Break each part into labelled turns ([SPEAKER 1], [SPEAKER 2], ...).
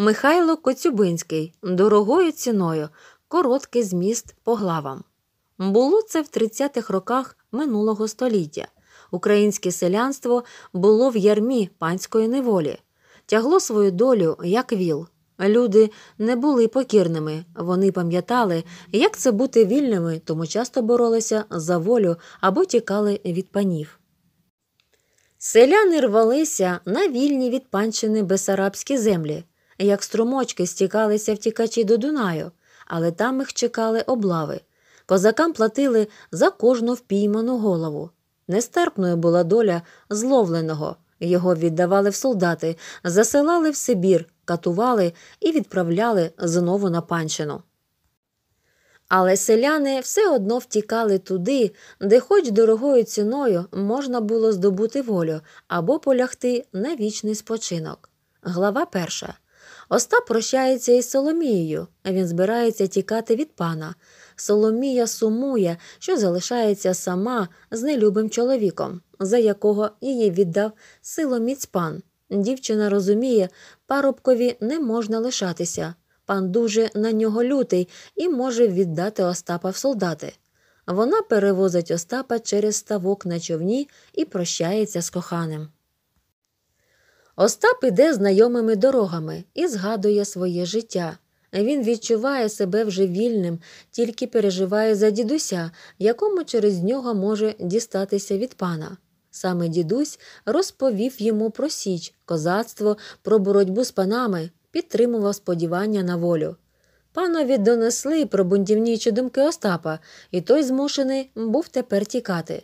[SPEAKER 1] Михайло Коцюбинський дорогою ціною, короткий зміст по главам. Було це в 30-х роках минулого століття. Українське селянство було в ярмі панської неволі, тягло свою долю, як віл. Люди не були покірними, вони пам'ятали, як це бути вільними, тому часто боролися за волю або тікали від панів. Селяни рвалися на вільні від панщини Бесарабські землі як струмочки стікалися втікачі до Дунаю, але там їх чекали облави. Козакам платили за кожну впійману голову. Нестерпною була доля зловленого. Його віддавали в солдати, засилали в Сибір, катували і відправляли знову на панщину. Але селяни все одно втікали туди, де, хоч дорогою ціною, можна було здобути волю або полягти на вічний спочинок. Глава перша. Остап прощається із Соломією, він збирається тікати від пана. Соломія сумує, що залишається сама з нелюбим чоловіком, за якого її віддав силоміць пан. Дівчина розуміє, парубкові не можна лишатися. Пан дуже на нього лютий і може віддати Остапа в солдати. Вона перевозить Остапа через ставок на човні і прощається з коханим. Остап іде знайомими дорогами і згадує своє життя. Він відчуває себе вже вільним, тільки переживає за дідуся, якому через нього може дістатися від пана. Саме дідусь розповів йому про Січ, козацтво, про боротьбу з панами, підтримував сподівання на волю. Панові донесли про бунтівнічі думки Остапа, і той змушений був тепер тікати.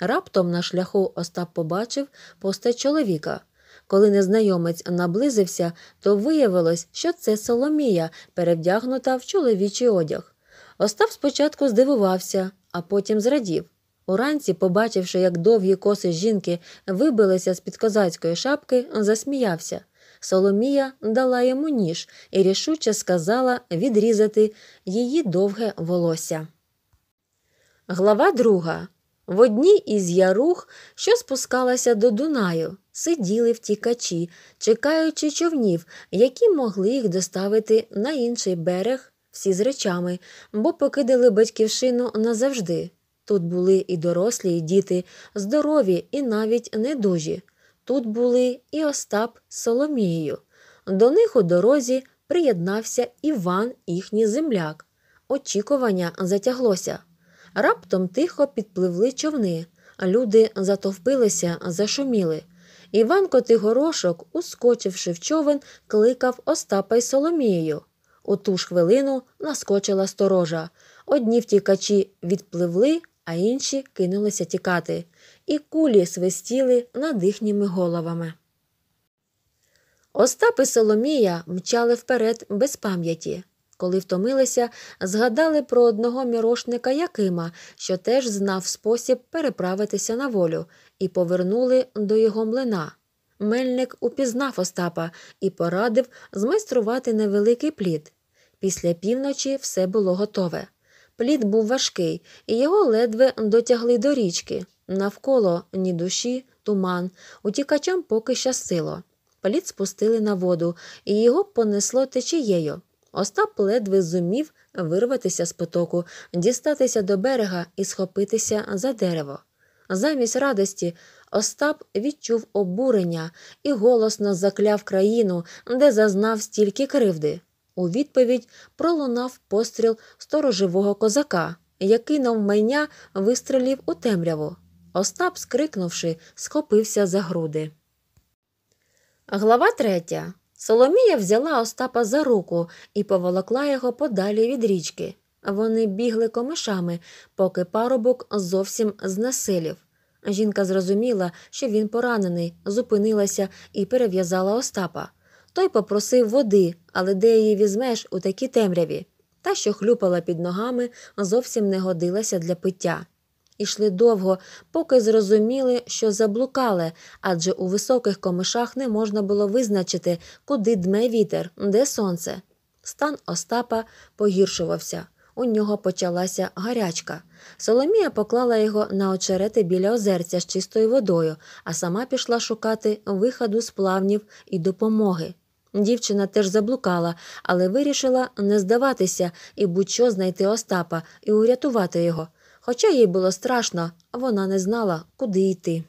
[SPEAKER 1] Раптом на шляху Остап побачив постать чоловіка. Коли незнайомець наблизився, то виявилось, що це Соломія, перевдягнута в чоловічий одяг. Остап спочатку здивувався, а потім зрадів. Уранці, побачивши, як довгі коси жінки вибилися з під козацької шапки, засміявся. Соломія дала йому ніж і рішуче сказала відрізати її довге волосся. Глава друга. В одній із ярух, що спускалася до Дунаю, сиділи втікачі, чекаючи човнів, які могли їх доставити на інший берег всі з речами, бо покидали батьківщину назавжди. Тут були і дорослі, і діти, здорові і навіть недужі. Тут були і Остап з Соломією. До них у дорозі приєднався Іван, їхній земляк. Очікування затяглося. Раптом тихо підпливли човни. Люди затовпилися, зашуміли. Іван Котигорошок, ускочивши в човен, кликав Остапа й Соломією. У ту ж хвилину наскочила сторожа. Одні втікачі відпливли, а інші кинулися тікати, і кулі свистіли над їхніми головами. Остап і Соломія мчали вперед без пам'яті. Коли втомилися, згадали про одного мірошника Якима, що теж знав спосіб переправитися на волю, і повернули до його млина. Мельник упізнав Остапа і порадив змайструвати невеликий плід. Після півночі все було готове. Плід був важкий, і його ледве дотягли до річки. Навколо ні душі, туман, утікачам поки щастило. Плід спустили на воду, і його понесло течією. Остап ледве зумів вирватися з потоку, дістатися до берега і схопитися за дерево. Замість радості Остап відчув обурення і голосно закляв країну, де зазнав стільки кривди. У відповідь пролунав постріл сторожевого козака, який навмання вистрелів у темряву. Остап, скрикнувши, схопився за груди. Глава третя. Соломія взяла Остапа за руку і поволокла його подалі від річки. Вони бігли комишами, поки парубок зовсім знесилів. Жінка зрозуміла, що він поранений, зупинилася і перев'язала Остапа. Той попросив води, але де її візьмеш у такій темряві. Та, що хлюпала під ногами, зовсім не годилася для пиття. Ішли довго, поки зрозуміли, що заблукали, адже у високих комишах не можна було визначити, куди дме вітер, де сонце. Стан Остапа погіршувався. У нього почалася гарячка. Соломія поклала його на очерети біля озерця з чистою водою, а сама пішла шукати виходу з плавнів і допомоги. Дівчина теж заблукала, але вирішила не здаватися і будь-що знайти Остапа і урятувати його, Хоча їй було страшно, вона не знала, куди йти.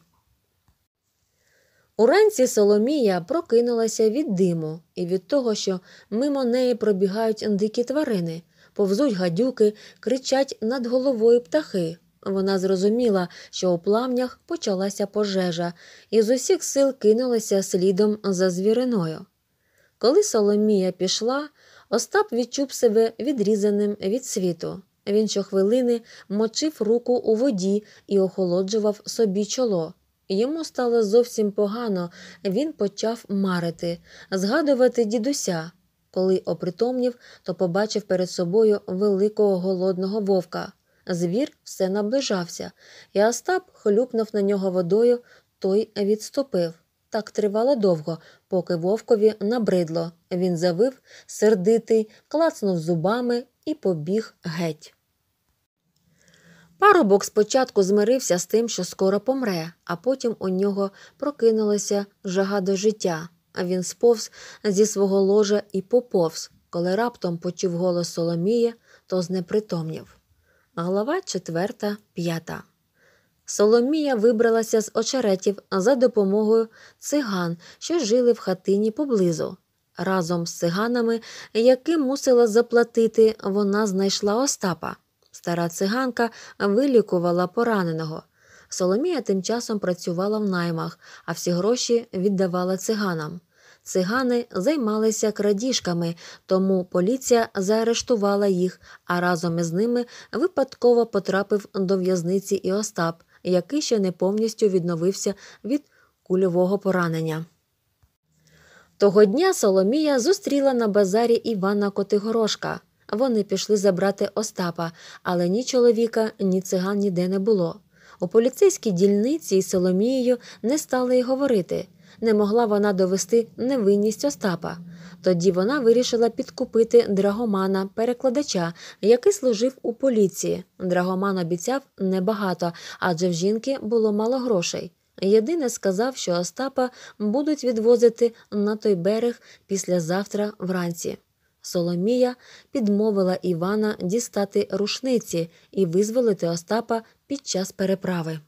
[SPEAKER 1] Уранці Соломія прокинулася від диму і від того, що мимо неї пробігають дикі тварини, повзуть гадюки, кричать над головою птахи. Вона зрозуміла, що у плавнях почалася пожежа, і з усіх сил кинулася слідом за звіриною. Коли Соломія пішла, Остап відчув себе відрізаним від світу. Він щохвилини мочив руку у воді і охолоджував собі чоло. Йому стало зовсім погано, він почав марити, згадувати дідуся. Коли опритомнів, то побачив перед собою великого голодного вовка. Звір все наближався, і Остап хлюпнув на нього водою, той відступив. Так тривало довго, поки вовкові набридло. Він завив, сердитий, клацнув зубами і побіг геть. Парубок спочатку змирився з тим, що скоро помре, а потім у нього прокинулася жага до життя, а він сповз зі свого ложа і поповз, коли раптом почув голос Соломія, то знепритомнів. Глава четверта, п'ята. Соломія вибралася з очеретів за допомогою циган, що жили в хатині поблизу. Разом з циганами, яким мусила заплатити, вона знайшла Остапа. Стара циганка вилікувала пораненого. Соломія тим часом працювала в наймах, а всі гроші віддавала циганам. Цигани займалися крадіжками, тому поліція заарештувала їх, а разом із ними випадково потрапив до в'язниці і Остап, який ще не повністю відновився від кульового поранення. Того дня Соломія зустріла на базарі Івана Котигорошка. Вони пішли забрати Остапа, але ні чоловіка, ні циган ніде не було. У поліцейській дільниці із Соломією не стали й говорити. Не могла вона довести невинність Остапа. Тоді вона вирішила підкупити драгомана, перекладача, який служив у поліції. Драгоман обіцяв небагато, адже в жінки було мало грошей. Єдине сказав, що Остапа будуть відвозити на той берег післязавтра вранці. Соломія підмовила Івана дістати рушниці і визволити Остапа під час переправи.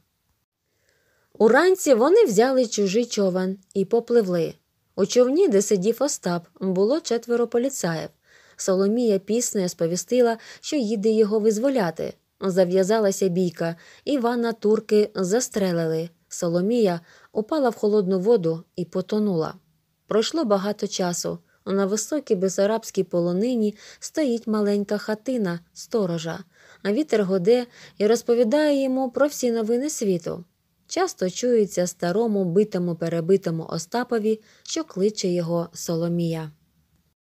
[SPEAKER 1] Уранці вони взяли чужий човен і попливли. У човні, де сидів Остап, було четверо поліцаїв. Соломія піснею сповістила, що їде його визволяти. Зав'язалася бійка, Івана турки застрелили. Соломія упала в холодну воду і потонула. Пройшло багато часу. На високій безарабській полонині стоїть маленька хатина сторожа, а вітер годе і розповідає йому про всі новини світу. Часто чується старому битому перебитому Остапові, що кличе його Соломія.